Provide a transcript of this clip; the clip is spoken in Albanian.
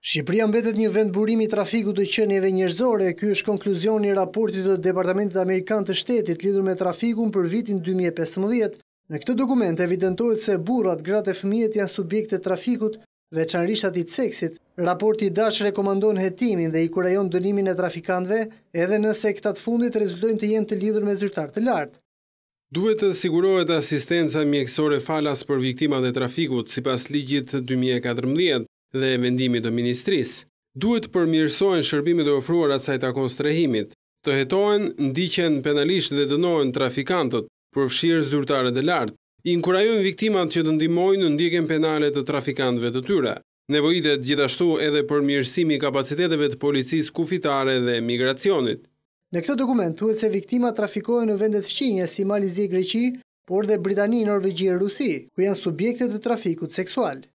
Shqipëria mbetet një vend burimi trafiku të qënjeve njërzore, ky është konkluzion një raportit të Departamentit Amerikan të shtetit lidur me trafikun për vitin 2015. Në këtë dokument evidentojt se burat, gratë e fëmijet janë subjekte trafikut dhe qanërishat i ceksit. Raporti dash rekomandon hetimin dhe i kurajon dënimin e trafikantve edhe nëse këtat fundit rezultojnë të jenë të lidur me zyrtar të lartë. Duhet të sigurohet asistenca mjekësore falas për viktimat e trafikut si pas ligjit 2014 dhe vendimit të ministrisë. Duhet përmirësohen shërbimet e ofruara sa i takon strehimit, të hetohen ndiqen penalisht dhe dënohen trafikantët, përfshirë zyrtarët e lartë. Inkurajojmë viktimat që të ndihmojnë në ndjekjen penale të trafikantëve të tyre. Nevojitet gjithashtu edhe për mirësimi kapaciteteve të policisë kufitare dhe migracionit. Në këtë dokument thuhet se viktima trafikohen në vendet fqinje si Malizie Greqi, por dhe Britani, Norvegji e Rusi, ku janë subjekte të trafikut seksual.